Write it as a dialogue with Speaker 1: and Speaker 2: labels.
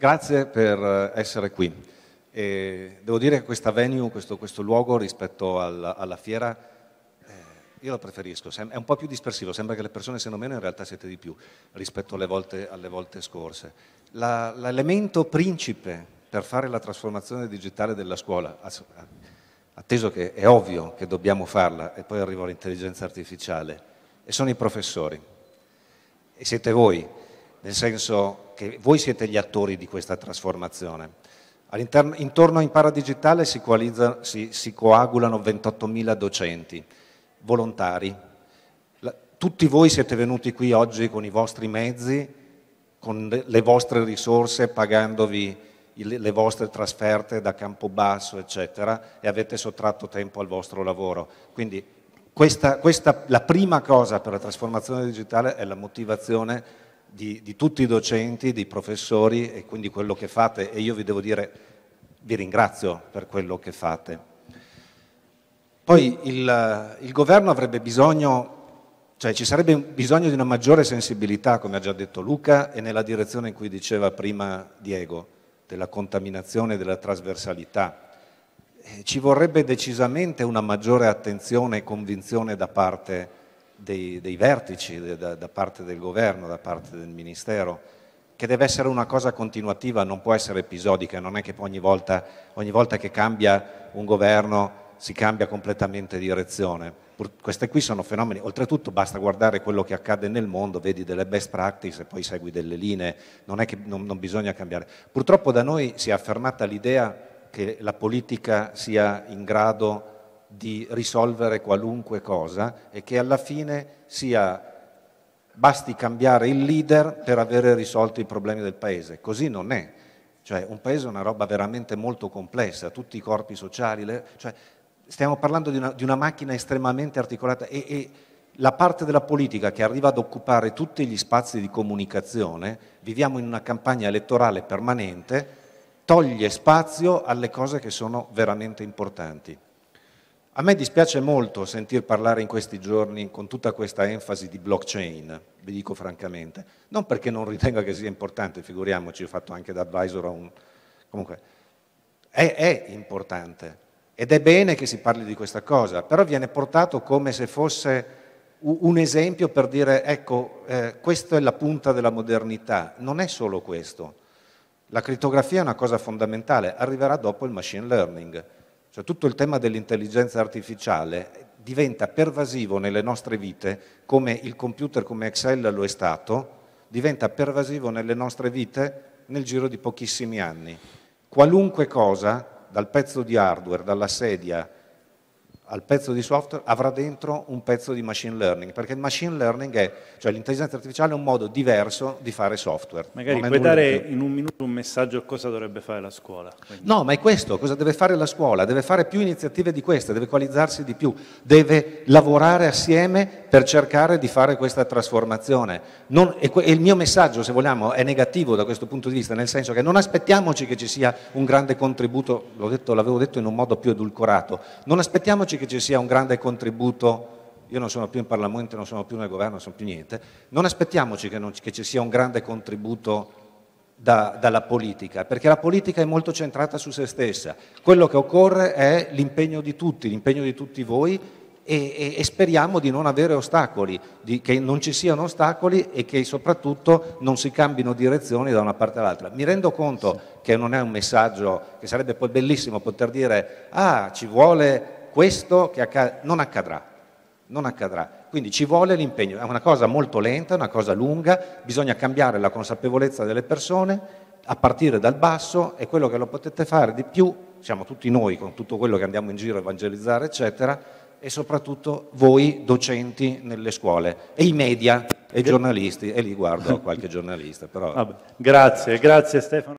Speaker 1: Grazie per eh, essere qui. E devo dire che questa venue, questo, questo luogo rispetto alla, alla fiera, eh, io la preferisco, è un po' più dispersivo, sembra che le persone siano meno, in realtà siete di più rispetto alle volte, alle volte scorse. La, l'elemento principe per fare la trasformazione digitale della scuola, atteso che è ovvio che dobbiamo farla e poi arriva l'intelligenza artificiale, e sono i professori, e siete voi, nel senso che voi siete gli attori di questa trasformazione. Intorno a Impara Digitale si, si, si coagulano 28.000 docenti, volontari. La, tutti voi siete venuti qui oggi con i vostri mezzi, con le, le vostre risorse, pagandovi il, le vostre trasferte da Campobasso, eccetera, e avete sottratto tempo al vostro lavoro. Quindi questa, questa, la prima cosa per la trasformazione digitale è la motivazione di, di tutti i docenti, dei professori e quindi quello che fate e io vi devo dire vi ringrazio per quello che fate. Poi il, il, governo avrebbe bisogno, cioè ci sarebbe bisogno di una maggiore sensibilità, come ha già detto Luca, e nella direzione in cui diceva prima Diego, della contaminazione, della trasversalità. Ci vorrebbe decisamente una maggiore attenzione e convinzione da parte dei, dei vertici da, da parte del governo, da parte del ministero, che deve essere una cosa continuativa, non può essere episodica, non è che ogni volta, ogni volta che cambia un governo si cambia completamente direzione. queste qui sono fenomeni, oltretutto basta guardare quello che accade nel mondo, vedi delle best practice e poi segui delle linee, non è che non, non bisogna cambiare. Purtroppo da noi si è affermata l'idea che la politica sia in grado di risolvere qualunque cosa e che alla fine sia basti cambiare il leader per avere risolto i problemi del paese. Così non è. Cioè, un paese è una roba veramente molto complessa, tutti i corpi sociali, le, cioè, stiamo parlando di una, di una, macchina estremamente articolata e, e la parte della politica che arriva ad occupare tutti gli spazi di comunicazione, viviamo in una campagna elettorale permanente, toglie spazio alle cose che sono veramente importanti. A me dispiace molto sentir parlare in questi giorni con tutta questa enfasi di blockchain, vi dico francamente, non perché non ritenga che sia importante, figuriamoci, ho fatto anche da advisor a un... comunque, è, è importante ed è bene che si parli di questa cosa, però viene portato come se fosse un esempio per dire ecco, eh, questa è la punta della modernità, non è solo questo. La criptografia è una cosa fondamentale, arriverà dopo il machine learning cioè, tutto il tema dell'intelligenza artificiale diventa pervasivo nelle nostre vite, come il computer, come Excel lo è stato, diventa pervasivo nelle nostre vite nel giro di pochissimi anni. Qualunque cosa, dal pezzo di hardware, dalla sedia, al pezzo di software avrà dentro un pezzo di machine learning, perché il machine learning è, cioè l'intelligenza artificiale è un modo diverso di fare software. Magari puoi dare in un minuto un messaggio a cosa dovrebbe fare la scuola. Quindi. No, ma è questo, cosa deve fare la scuola? Deve fare più iniziative di queste, deve qualizzarsi di più, deve lavorare assieme per cercare di fare questa trasformazione. Non, e, e il mio messaggio, se vogliamo, è negativo da questo punto di vista, nel senso che non aspettiamoci che ci sia un grande contributo, detto, l'avevo detto in un modo più edulcorato, non aspettiamoci che ci sia un grande contributo, io non sono più in Parlamento, non sono più nel governo, non sono più niente, non aspettiamoci che, non, che ci sia un grande contributo da, dalla politica, perché la politica è molto centrata su se stessa, quello che occorre è l'impegno di tutti, l'impegno di tutti voi e, e, e, speriamo di non avere ostacoli, di, che non ci siano ostacoli e che soprattutto non si cambino direzioni da una parte all'altra. Mi rendo conto sì. che non è un messaggio che sarebbe poi bellissimo poter dire ah ci vuole questo che accad- non accadrà, non accadrà. Quindi ci vuole l'impegno, è una cosa molto lenta, è una cosa lunga, bisogna cambiare la consapevolezza delle persone a partire dal basso e quello che lo potete fare di più, siamo tutti noi con tutto quello che andiamo in giro a evangelizzare, eccetera, e soprattutto voi docenti nelle scuole e i media e i giornalisti, e lì guardo qualche giornalista. Però... Vabbè, grazie, grazie Stefano.